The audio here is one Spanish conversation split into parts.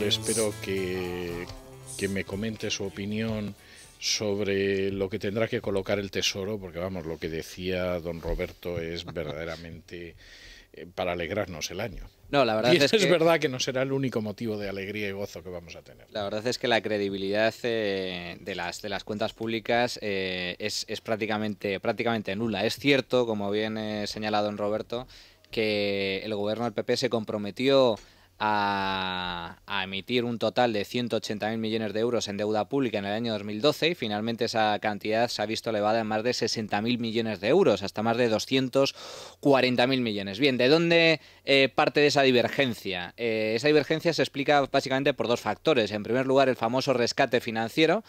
Pues pues espero que, me comente su opinión sobre lo que tendrá que colocar el Tesoro, porque vamos, lo que decía don Roberto es verdaderamente eh, para alegrarnos el año. No, la verdad y es, es verdad que no será el único motivo de alegría y gozo que vamos a tener. La verdad es que la credibilidad eh, de, las, de las cuentas públicas eh, es, es, prácticamente, prácticamente nula. Es cierto, como bien señala don Roberto, que el gobierno del PP se comprometió a, emitir un total de 180.000 millones de euros en deuda pública en el año 2012 y finalmente esa cantidad se ha visto elevada en más de 60.000 millones de euros, hasta más de 240.000 millones. Bien, ¿de dónde eh, parte de esa divergencia? Eh, esa divergencia se explica básicamente por dos factores. En primer lugar, el famoso rescate financiero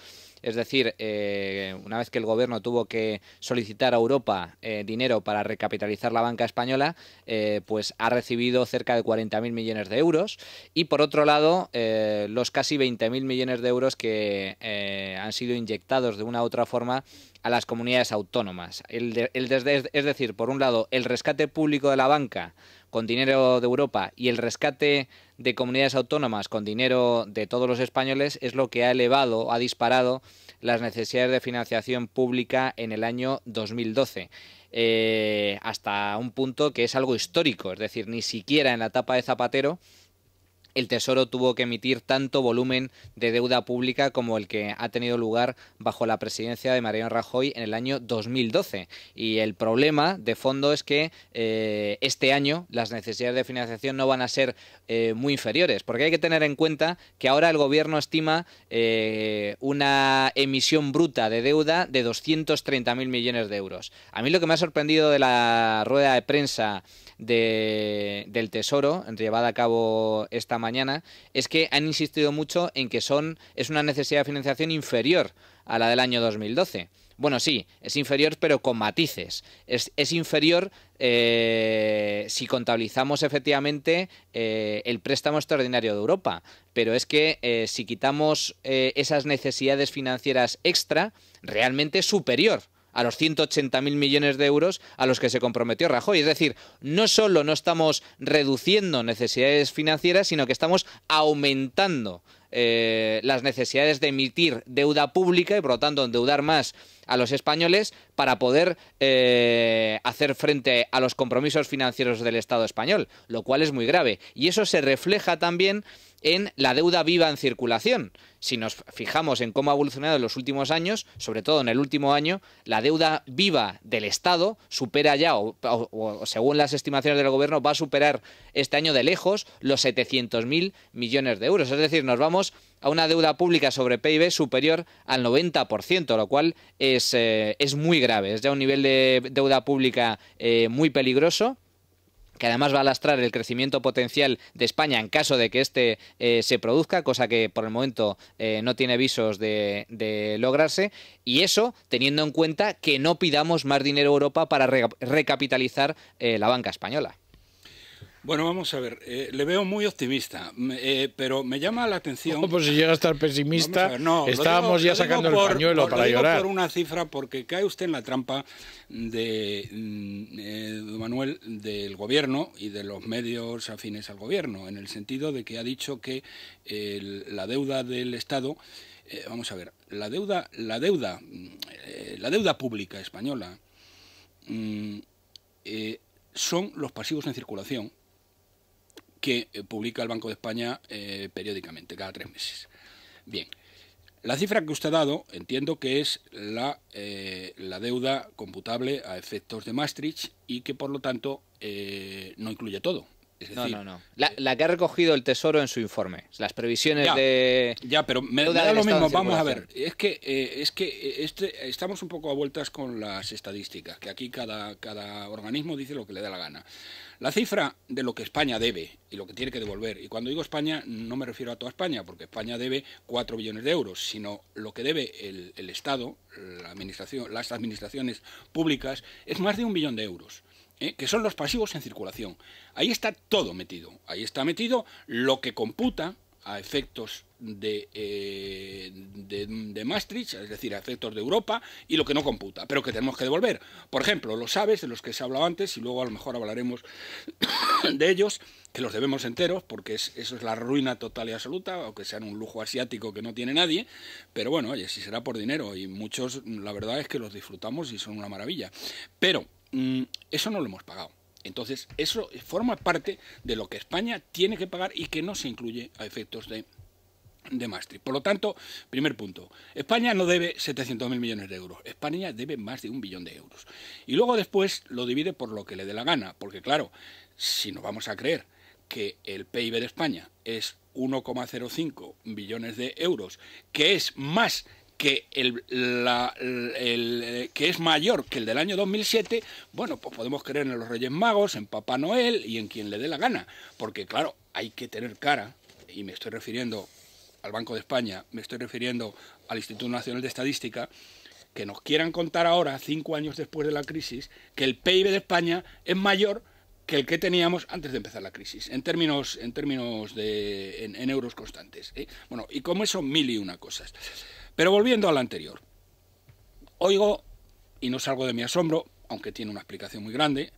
es decir, eh, una vez que el gobierno tuvo que solicitar a Europa eh, dinero para recapitalizar la banca española, eh, pues ha recibido cerca de 40.000 millones de euros. Y por otro lado, los casi 20.000 millones de euros que han sido inyectados de una u otra forma a las comunidades autónomas. El es decir, por un lado, el rescate público de la banca con dinero de Europa y el rescate de comunidades autónomas con dinero de todos los españoles es lo que ha elevado, ha disparado las necesidades de financiación pública en el año 2012. Eh, hasta un punto que es algo histórico, es decir, ni siquiera en la etapa de Zapatero el Tesoro tuvo que emitir tanto volumen de deuda pública como el que ha tenido lugar bajo la presidencia de Mariano Rajoy en el año 2012. Y el problema de fondo es que eh, este año las necesidades de financiación no van a ser eh, muy inferiores, porque hay que tener en cuenta que ahora el gobierno estima eh, una emisión bruta de deuda de 230.000 millones de euros. A mí lo que me ha sorprendido de la rueda de prensa del Tesoro, llevada a cabo esta mañana, es que han insistido mucho en que son, es una necesidad de financiación inferior a la del año 2012. Bueno, sí, es inferior, pero con matices. Es, es inferior eh, si contabilizamos efectivamente eh, el préstamo extraordinario de Europa. Pero es que eh, si quitamos esas necesidades financieras extra, realmente es superior a los 180.000 millones de euros a los que se comprometió Rajoy. Es decir, no solo no estamos reduciendo necesidades financieras, sino que estamos aumentando eh, las necesidades de emitir deuda pública y, por lo tanto, endeudar más a los españoles para poder eh, hacer frente a los compromisos financieros del Estado español, lo cual es muy grave. Y eso se refleja también en la deuda viva en circulación. Si nos fijamos en cómo ha evolucionado en los últimos años, sobre todo en el último año, la deuda viva del Estado supera ya, o, según las estimaciones del Gobierno, va a superar este año de lejos los 700.000 millones de euros. Es decir, nos vamos a una deuda pública sobre PIB superior al 90%, lo cual es, eh, es muy grave. Es ya un nivel de deuda pública eh, muy peligroso que además va a lastrar el crecimiento potencial de España en caso de que este eh, se produzca, cosa que por el momento eh, no tiene visos de, lograrse, y eso teniendo en cuenta que no pidamos más dinero a Europa para recapitalizar eh, la banca española. Bueno, vamos a ver, eh, le veo muy optimista, eh, pero me llama la atención... No, pues si llega a estar pesimista, estábamos ya sacando el pañuelo para llorar. por una cifra, porque cae usted en la trampa de, mm, eh, Manuel, del gobierno y de los medios afines al gobierno, en el sentido de que ha dicho que la deuda del Estado... vamos a ver, la deuda, la deuda, la deuda pública española mm, son los pasivos en circulación que eh, publica el Banco de España eh, periódicamente, cada tres meses. Bien, la cifra que usted ha dado entiendo que es la, eh, deuda computable a efectos de Maastricht y que por lo tanto no incluye todo no, no, no. La, que ha recogido el Tesoro en su informe. Las previsiones de. Ya, pero me, da lo mismo. Vamos a ver. Es que, eh, es que eh, este, estamos un poco a vueltas con las estadísticas, que aquí cada, organismo dice lo que le da la gana. La cifra de lo que España debe y lo que tiene que devolver, y cuando digo España no me refiero a toda España, porque España debe 4 billones de euros, sino lo que debe el, el Estado, la administración, las administraciones públicas, es más de un billón de euros. ¿eh? que son los pasivos en circulación. Ahí está todo metido. Ahí está metido lo que computa a efectos eh, de, de, Maastricht, es decir, a efectos de Europa, y lo que no computa, pero que tenemos que devolver. Por ejemplo, los aves, de los que se ha hablado antes, y luego a lo mejor hablaremos de ellos, que los debemos enteros, porque eso es la ruina total y absoluta, aunque sean un lujo asiático que no tiene nadie, pero bueno, oye, si será por dinero, y muchos, la verdad es que los disfrutamos y son una maravilla. Pero Mm, eso no lo hemos pagado. Entonces, eso forma parte de lo que España tiene que pagar y que no se incluye a efectos de, de Maastricht. Por lo tanto, primer punto, España no debe 700.000 millones de euros, España debe más de un billón de euros. Y luego después lo divide por lo que le dé la gana, porque claro, si nos vamos a creer que el PIB de España es 1,05 billones de euros, que es más que, el, el, eh, que es mayor que el del año 2007, bueno, pues podemos creer en los Reyes Magos, en Papá Noel y en quien le dé la gana. Porque claro, hay que tener cara, y me estoy refiriendo al Banco de España, me estoy refiriendo al Instituto Nacional de Estadística, que nos quieran contar ahora, cinco años después de la crisis, que el PIB de España es mayor que el que teníamos antes de empezar la crisis, en términos, en términos de, en, euros constantes. ¿eh? Bueno, y como eso, mil y una cosas. Pero volviendo a la anterior, oigo, y no salgo de mi asombro, aunque tiene una explicación muy grande,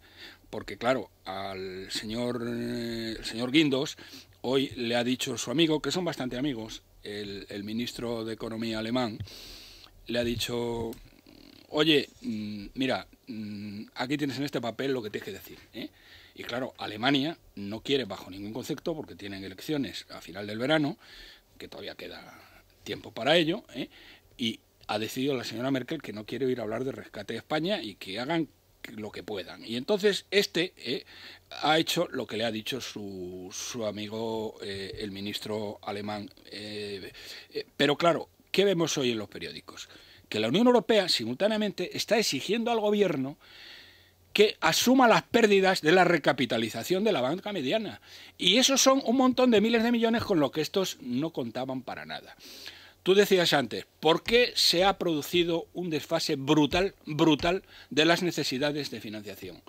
porque claro, al señor, eh, señor Guindos hoy le ha dicho su amigo, que son bastante amigos, el, ministro de Economía alemán, le ha dicho, oye, mm, mira, mm, aquí tienes en este papel lo que tienes que decir. ¿eh? Y claro, Alemania no quiere bajo ningún concepto, porque tienen elecciones a final del verano, que todavía queda tiempo para ello, ¿eh? y ha decidido la señora Merkel que no quiere ir a hablar de rescate de España y que hagan lo que puedan. Y entonces este ¿eh? ha hecho lo que le ha dicho su, su amigo eh, el ministro alemán. pero claro, ¿qué vemos hoy en los periódicos? Que la Unión Europea simultáneamente está exigiendo al gobierno que asuma las pérdidas de la recapitalización de la banca mediana. Y esos son un montón de miles de millones con los que estos no contaban para nada. Tú decías antes, ¿por qué se ha producido un desfase brutal, brutal de las necesidades de financiación?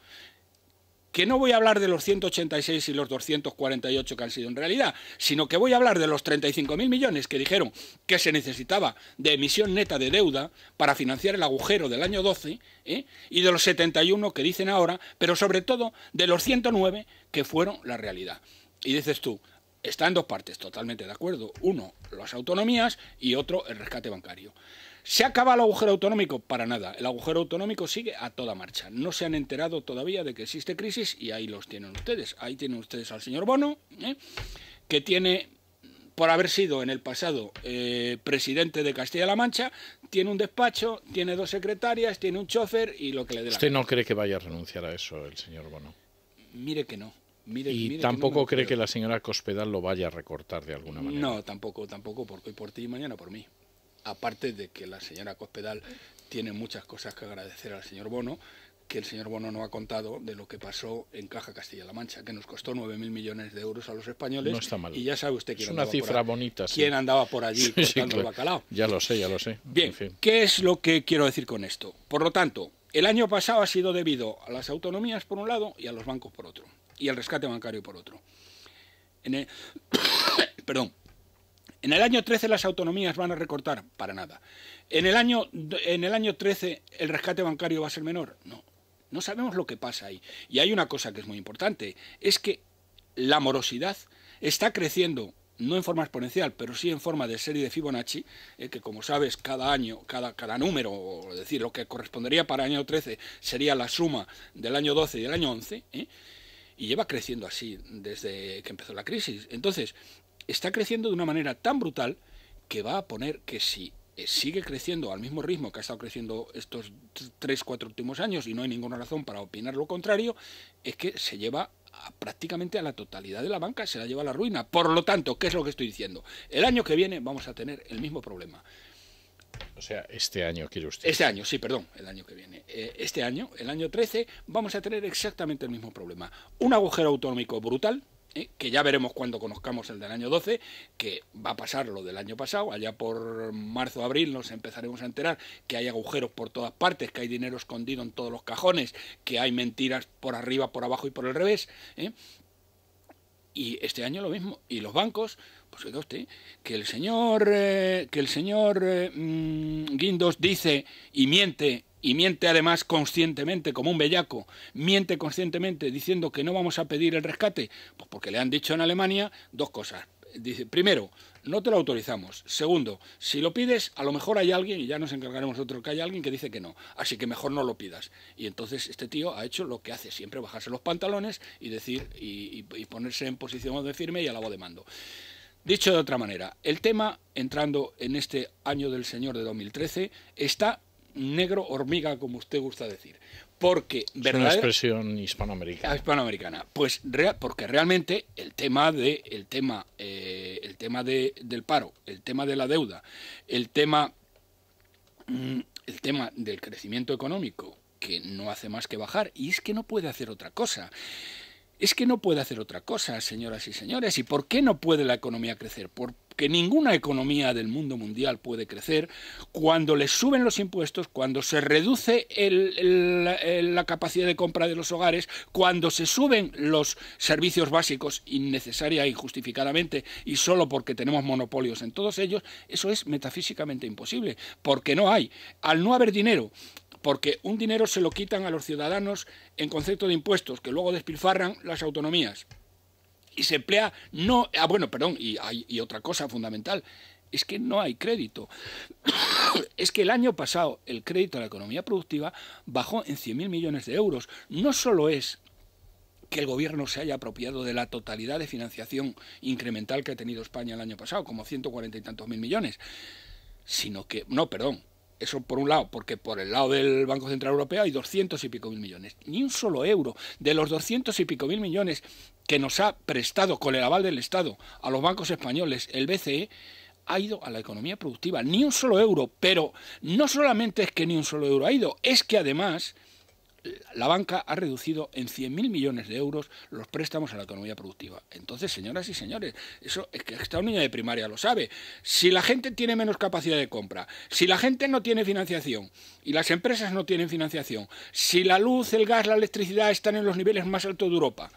que no voy a hablar de los 186 y los 248 que han sido en realidad, sino que voy a hablar de los 35.000 millones que dijeron que se necesitaba de emisión neta de deuda para financiar el agujero del año 12, ¿eh? y de los 71 que dicen ahora, pero sobre todo de los 109 que fueron la realidad. Y dices tú, está en dos partes, totalmente de acuerdo. Uno, las autonomías y otro, el rescate bancario. ¿Se acaba el agujero autonómico? Para nada. El agujero autonómico sigue a toda marcha. No se han enterado todavía de que existe crisis y ahí los tienen ustedes. Ahí tienen ustedes al señor Bono, ¿eh? que tiene, por haber sido en el pasado eh, presidente de Castilla-La Mancha, tiene un despacho, tiene dos secretarias, tiene un chofer y lo que le dé la ¿Usted no cree que vaya a renunciar a eso el señor Bono? Mire que no. Mire, y tampoco cree que la señora Cospedal lo vaya a recortar de alguna manera. No, tampoco, tampoco, porque hoy por ti y mañana por mí aparte de que la señora Cospedal tiene muchas cosas que agradecer al señor Bono, que el señor Bono no ha contado de lo que pasó en Caja Castilla-La Mancha, que nos costó 9.000 millones de euros a los españoles. No está mal. Y ya sabe usted quién, es una cifra bonita, quién andaba por allí bacalao. Ya lo sé, ya lo sé. Bien, ¿qué es lo que quiero decir con esto? Por lo tanto, el año pasado ha sido debido a las autonomías por un lado y a los bancos por otro, y al rescate bancario por otro. Perdón. En el año 13 las autonomías van a recortar, para nada. En el año, en el año 13 el rescate bancario va a ser menor, no. No sabemos lo que pasa ahí. Y hay una cosa que es muy importante, es que la morosidad está creciendo no en forma exponencial, pero sí en forma de serie de Fibonacci, eh, que como sabes, cada año, cada, número, o decir, lo que correspondería para el año 13 sería la suma del año 12 y del año 11, ¿eh? y lleva creciendo así desde que empezó la crisis. Entonces, está creciendo de una manera tan brutal que va a poner que si eh, sigue creciendo al mismo ritmo que ha estado creciendo estos tres, cuatro últimos años y no hay ninguna razón para opinar lo contrario, es que se lleva prácticamente a la totalidad de la banca, se la lleva a la ruina. Por lo tanto, ¿qué es lo que estoy diciendo? El año que viene vamos a tener el mismo problema. O sea, este año quiere usted. Este año, sí, perdón, el año que viene. Eh, este año, el año 13, vamos a tener exactamente el mismo problema. Un agujero autonómico brutal, eh, que ya veremos cuando conozcamos el del año 12, que va a pasar lo del año pasado, allá por marzo, o abril nos empezaremos a enterar que hay agujeros por todas partes, que hay dinero escondido en todos los cajones, que hay mentiras por arriba, por abajo y por el revés. ¿eh? Y este año lo mismo, y los bancos, pues usted, que el señor, eh, que el señor mm, Guindos dice y miente y miente además conscientemente como un bellaco, miente conscientemente diciendo que no vamos a pedir el rescate, pues porque le han dicho en Alemania dos cosas. Dice, primero, no te lo autorizamos. Segundo, si lo pides, a lo mejor hay alguien, y ya nos encargaremos otro que hay alguien que dice que no. Así que mejor no lo pidas. Y entonces este tío ha hecho lo que hace siempre, bajarse los pantalones y decir y, y ponerse en posición de firme y a la voz de mando. Dicho de otra manera, el tema, entrando en este año del Señor de 2013, está negro hormiga, como usted gusta decir. Porque, Es una expresión hispanoamericana. Ah, hispanoamericana. Pues porque realmente el tema, de, el tema, eh, el tema de, del paro, el tema de la deuda, el tema, mm, el tema del crecimiento económico, que no hace más que bajar, y es que no puede hacer otra cosa. Es que no puede hacer otra cosa, señoras y señores. ¿Y por qué no puede la economía crecer? Por, que ninguna economía del mundo mundial puede crecer cuando le suben los impuestos, cuando se reduce la capacidad de compra de los hogares, cuando se suben los servicios básicos innecesaria e injustificadamente y solo porque tenemos monopolios en todos ellos, eso es metafísicamente imposible, porque no hay. Al no haber dinero, porque un dinero se lo quitan a los ciudadanos en concepto de impuestos, que luego despilfarran las autonomías y se emplea no... Ah, bueno, perdón, y, hay, otra cosa fundamental, es que no hay crédito. es que el año pasado el crédito a la economía productiva bajó en 100.000 millones de euros. No solo es que el gobierno se haya apropiado de la totalidad de financiación incremental que ha tenido España el año pasado, como 140 y tantos mil millones, sino que, no, perdón, eso por un lado, porque por el lado del Banco Central Europeo hay 200 y pico mil millones. Ni un solo euro de los 200 y pico mil millones que nos ha prestado con el aval del Estado a los bancos españoles el BCE ha ido a la economía productiva. Ni un solo euro. Pero no solamente es que ni un solo euro ha ido, es que además la banca ha reducido en 100.000 millones de euros los préstamos a la economía productiva. Entonces, señoras y señores, eso es que esta un de primaria lo sabe. Si la gente tiene menos capacidad de compra, si la gente no tiene financiación y las empresas no tienen financiación, si la luz, el gas, la electricidad están en los niveles más altos de Europa,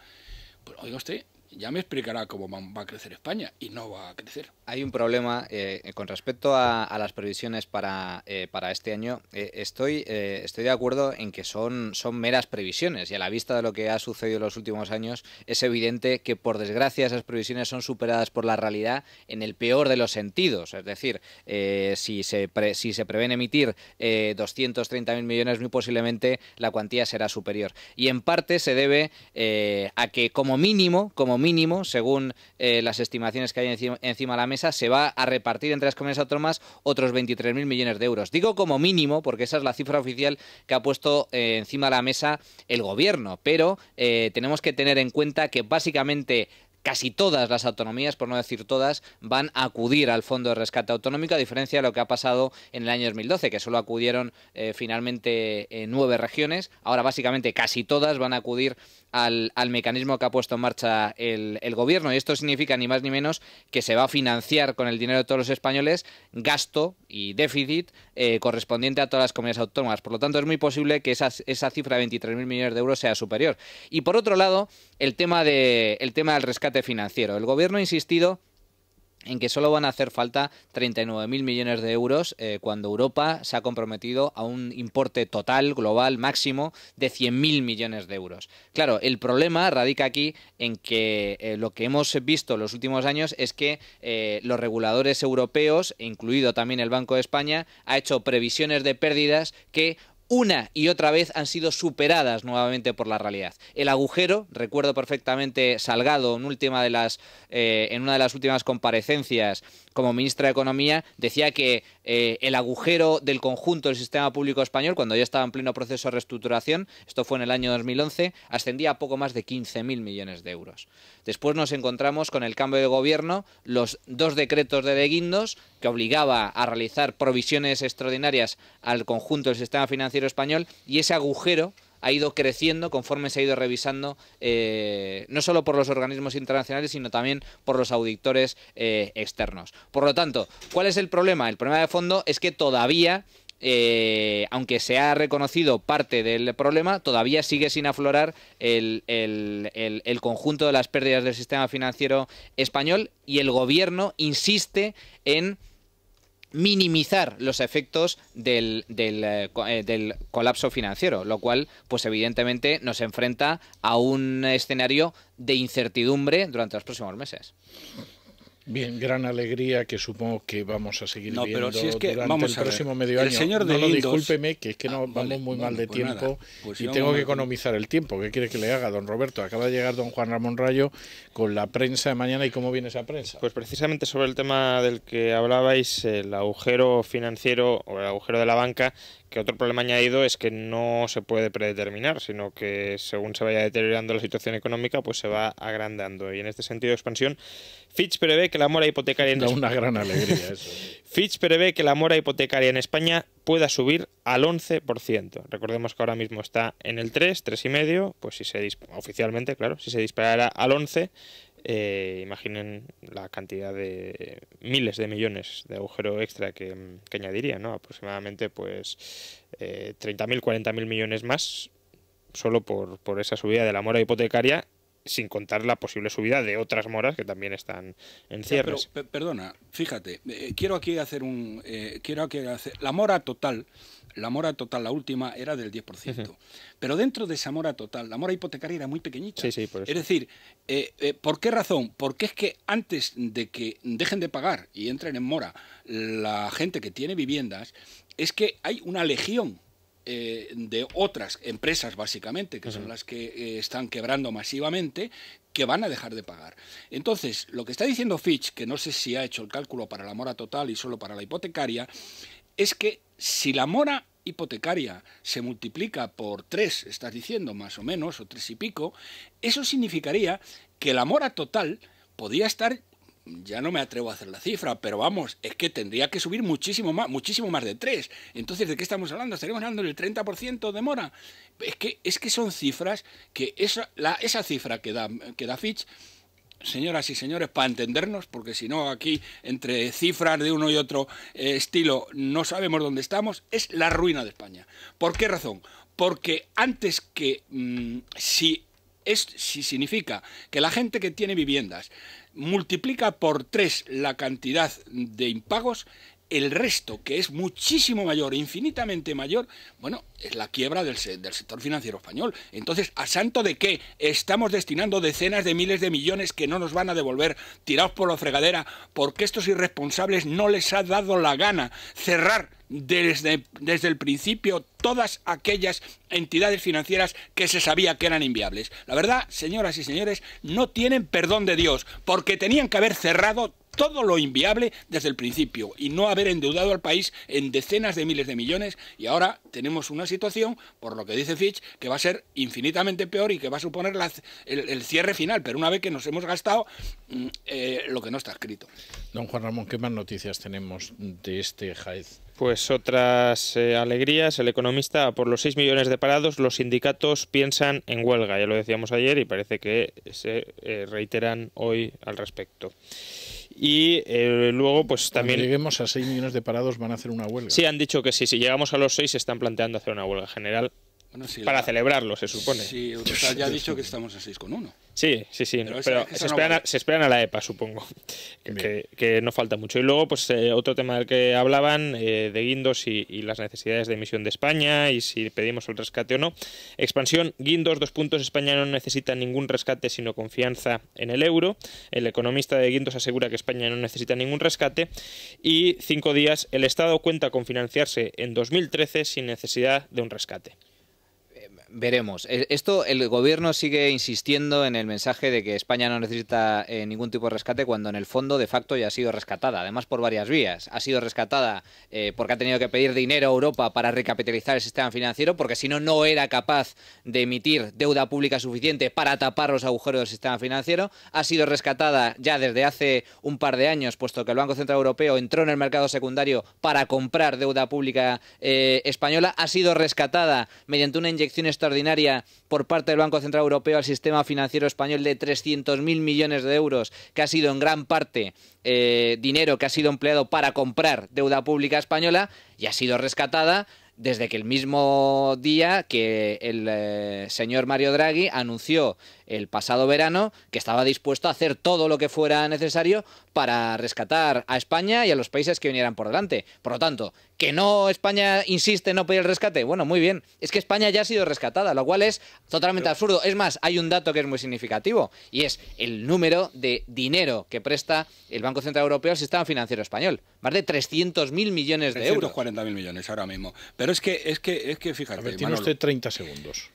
pues oiga usted, ya me explicará cómo va a crecer España y no va a crecer. Hay un problema eh, con respecto a, las previsiones para, eh, para este año. Eh, estoy, estoy de acuerdo en que son, son meras previsiones y a la vista de lo que ha sucedido en los últimos años es evidente que por desgracia esas previsiones son superadas por la realidad en el peor de los sentidos. Es decir, si, se si se prevén emitir 230.000 millones muy posiblemente la cuantía será superior. Y en parte se debe a que como mínimo, como mínimo, según eh, las estimaciones que hay encima, de la mesa, se va a repartir entre las comunidades autónomas otros 23.000 millones de euros. Digo como mínimo porque esa es la cifra oficial que ha puesto eh, encima de la mesa el gobierno, pero eh, tenemos que tener en cuenta que básicamente casi todas las autonomías, por no decir todas, van a acudir al Fondo de Rescate Autonómico, a diferencia de lo que ha pasado en el año 2012, que solo acudieron eh, finalmente eh, nueve regiones. Ahora, básicamente, casi todas van a acudir al, al mecanismo que ha puesto en marcha el, Gobierno. Y esto significa, ni más ni menos, que se va a financiar con el dinero de todos los españoles gasto y déficit eh, correspondiente a todas las comunidades autónomas. Por lo tanto, es muy posible que esa, esa cifra de 23.000 millones de euros sea superior. Y, por otro lado, el tema, tema del rescate financiero. El gobierno ha insistido en que solo van a hacer falta 39.000 millones de euros eh, cuando Europa se ha comprometido a un importe total, global, máximo de 100.000 millones de euros. Claro, el problema radica aquí en que eh, lo que hemos visto en los últimos años es que eh, los reguladores europeos, incluido también el Banco de España, ha hecho previsiones de pérdidas que una y otra vez han sido superadas nuevamente por la realidad. El agujero, recuerdo perfectamente Salgado en, última de las, eh, en una de las últimas comparecencias como ministra de Economía, decía que eh, el agujero del conjunto del sistema público español, cuando ya estaba en pleno proceso de reestructuración, esto fue en el año 2011, ascendía a poco más de 15.000 millones de euros. Después nos encontramos con el cambio de gobierno, los dos decretos de De Guindos, que obligaba a realizar provisiones extraordinarias al conjunto del sistema financiero español, y ese agujero ha ido creciendo conforme se ha ido revisando, eh, no solo por los organismos internacionales, sino también por los auditores eh, externos. Por lo tanto, ¿cuál es el problema? El problema de fondo es que todavía eh, aunque se ha reconocido parte del problema, todavía sigue sin aflorar el, conjunto de las pérdidas del sistema financiero español y el gobierno insiste en minimizar los efectos del, del, eh, eh, del, colapso financiero, lo cual, pues evidentemente, nos enfrenta a un escenario de incertidumbre durante los próximos meses. Bien, gran alegría que supongo que vamos a seguir no, si es que, durante vamos el próximo medio año. El señor de no discúlpeme, que es que ah, vamos muy mal de pues tiempo pues y tengo que economizar el tiempo. ¿Qué quiere que le haga, don Roberto? Acaba de llegar don Juan Ramón Rayo con la prensa de mañana y cómo viene esa prensa. Pues precisamente sobre el tema del que hablabais, el agujero financiero o el agujero de la banca, que otro problema añadido es que no se puede predeterminar, sino que según se vaya deteriorando la situación económica, pues se va agrandando. Y en este sentido de expansión, Fitch prevé que la mora hipotecaria en una gran alegría Fitch prevé que la mora hipotecaria en España pueda subir al 11%. Recordemos que ahora mismo está en el 3, 3,5, pues si se oficialmente, claro, si se disparara al 11, eh, imaginen la cantidad de miles de millones de agujero extra que, añadiría, ¿no? Aproximadamente pues eh, 30.000, 40.000 millones más solo por, por, esa subida de la mora hipotecaria sin contar la posible subida de otras moras que también están en cierres. pero, perdona, fíjate, eh, quiero aquí hacer un... Eh, quiero aquí hacer, la mora total, la mora total, la última, era del 10%. Pero dentro de esa mora total, la mora hipotecaria era muy pequeñita. Sí, sí, por eso. Es decir, eh, ¿por qué razón? Porque es que antes de que dejen de pagar y entren en mora la gente que tiene viviendas, es que hay una legión eh, de otras empresas, básicamente, que son las que eh, están quebrando masivamente, que van a dejar de pagar. Entonces, lo que está diciendo Fitch, que no sé si ha hecho el cálculo para la mora total y solo para la hipotecaria, es que si la mora hipotecaria se multiplica por tres, estás diciendo más o menos, o tres y pico, eso significaría que la mora total podía estar ya no me atrevo a hacer la cifra, pero vamos, es que tendría que subir muchísimo más, muchísimo más de 3. Entonces, ¿de qué estamos hablando? Estaremos hablando del 30% de mora. Es que, es que son cifras que esa, esa cifra que da, que da Fitch, señoras y señores, para entendernos, porque si no aquí entre cifras de uno y otro eh, estilo no sabemos dónde estamos, es la ruina de España. ¿Por qué razón? Porque antes que mm, si es, si significa que la gente que tiene viviendas multiplica por tres la cantidad de impagos, el resto, que es muchísimo mayor, infinitamente mayor, bueno, es la quiebra del, sector financiero español. Entonces, ¿a santo de qué estamos destinando decenas de miles de millones que no nos van a devolver tirados por la fregadera porque estos irresponsables no les ha dado la gana cerrar desde, desde el principio todas aquellas entidades financieras que se sabía que eran inviables. La verdad, señoras y señores, no tienen perdón de Dios, porque tenían que haber cerrado todo lo inviable desde el principio y no haber endeudado al país en decenas de miles de millones y ahora tenemos una situación, por lo que dice Fitch, que va a ser infinitamente peor y que va a suponer el, cierre final, pero una vez que nos hemos gastado mm, eh, lo que no está escrito. Don Juan Ramón, ¿qué más noticias tenemos de este Jaez? Pues otras eh, alegrías. El economista, por los 6 millones de parados, los sindicatos piensan en huelga. Ya lo decíamos ayer y parece que se eh, reiteran hoy al respecto. Y eh, luego, pues también. Si lleguemos a 6 millones de parados, van a hacer una huelga. Sí, han dicho que sí. Si llegamos a los 6, se están planteando hacer una huelga general para celebrarlo, se supone. ya ha dicho que estamos a 6,1. Sí, sí, sí, pero, se, esperan a, la EPA, supongo, que, no falta mucho. Y luego, pues eh, otro tema del que hablaban, eh, de Guindos y, las necesidades de emisión de España y si pedimos el rescate o no. Expansión, Guindos, dos puntos, España no necesita ningún rescate sino confianza en el euro. El economista de Guindos asegura que España no necesita ningún rescate. Y cinco días, el Estado cuenta con financiarse en 2013 sin necesidad de un rescate. Veremos. Eh, esto, el gobierno sigue insistiendo en el mensaje de que España no necesita eh, ningún tipo de rescate cuando en el fondo de facto ya ha sido rescatada, además por varias vías. Ha sido rescatada eh, porque ha tenido que pedir dinero a Europa para recapitalizar el sistema financiero, porque si no, no era capaz de emitir deuda pública suficiente para tapar los agujeros del sistema financiero. Ha sido rescatada ya desde hace un par de años, puesto que el Banco Central Europeo entró en el mercado secundario para comprar deuda pública española. Ha sido rescatada mediante una inyección extraordinaria por parte del Banco Central Europeo al sistema financiero español de 300.000 millones de euros, que ha sido en gran parte eh, dinero que ha sido empleado para comprar deuda pública española y ha sido rescatada desde que el mismo día que el eh, señor Mario Draghi anunció el pasado verano que estaba dispuesto a hacer todo lo que fuera necesario para rescatar a España y a los países que vinieran por delante. Por lo tanto, que no España insiste en no pedir el rescate. Bueno, muy bien. Es que España ya ha sido rescatada, lo cual es totalmente absurdo. Es más, hay un dato que es muy significativo y es el número de dinero que presta el Banco Central Europeo al sistema financiero español. Más de 300.000 millones de euros. 340.000 millones ahora mismo. Pero es que, es que, es que fíjate. tiene usted 30 segundos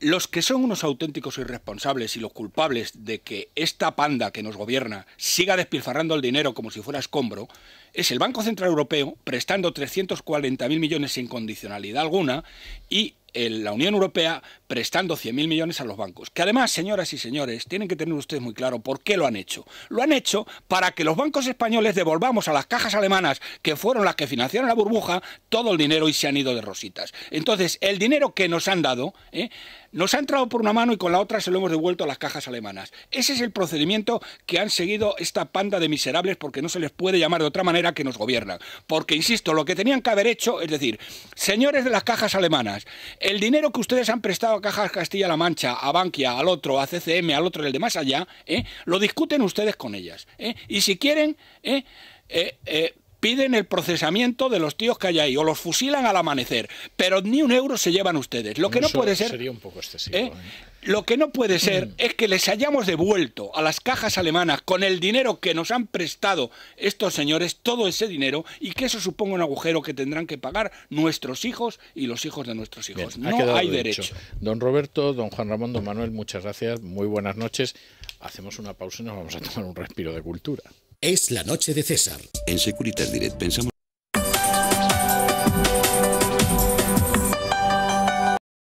los que son unos auténticos irresponsables y los culpables de que esta panda que nos gobierna siga despilfarrando el dinero como si fuera escombro, es el Banco Central Europeo prestando 340.000 millones sin condicionalidad alguna y la Unión Europea prestando 100.000 millones a los bancos. Que además, señoras y señores, tienen que tener ustedes muy claro por qué lo han hecho. Lo han hecho para que los bancos españoles devolvamos a las cajas alemanas, que fueron las que financiaron la burbuja, todo el dinero y se han ido de rositas. Entonces, el dinero que nos han dado ¿eh? nos ha entrado por una mano y con la otra se lo hemos devuelto a las cajas alemanas. Ese es el procedimiento que han seguido esta panda de miserables porque no se les puede llamar de otra manera que nos gobiernan. Porque, insisto, lo que tenían que haber hecho es decir, señores de las cajas alemanas, el dinero que ustedes han prestado a Cajas Castilla-La Mancha, a Bankia, al otro, a CCM, al otro, el de más allá, ¿eh? lo discuten ustedes con ellas. ¿eh? Y si quieren, ¿eh? eh piden el procesamiento de los tíos que hay ahí o los fusilan al amanecer, pero ni un euro se llevan ustedes. Lo que no, puede ser ¿eh? ¿eh? Lo que no puede mm. ser es que les hayamos devuelto a las cajas alemanas con el dinero que nos han prestado estos señores, todo ese dinero, y que eso suponga un agujero que tendrán que pagar nuestros hijos y los hijos de nuestros hijos. no hay derecho. Don Roberto, don Juan Ramón, don Manuel, muchas gracias, muy buenas noches. Hacemos una pausa y nos vamos a tomar un respiro de cultura. Es la noche de César. En Securitas Direct pensamos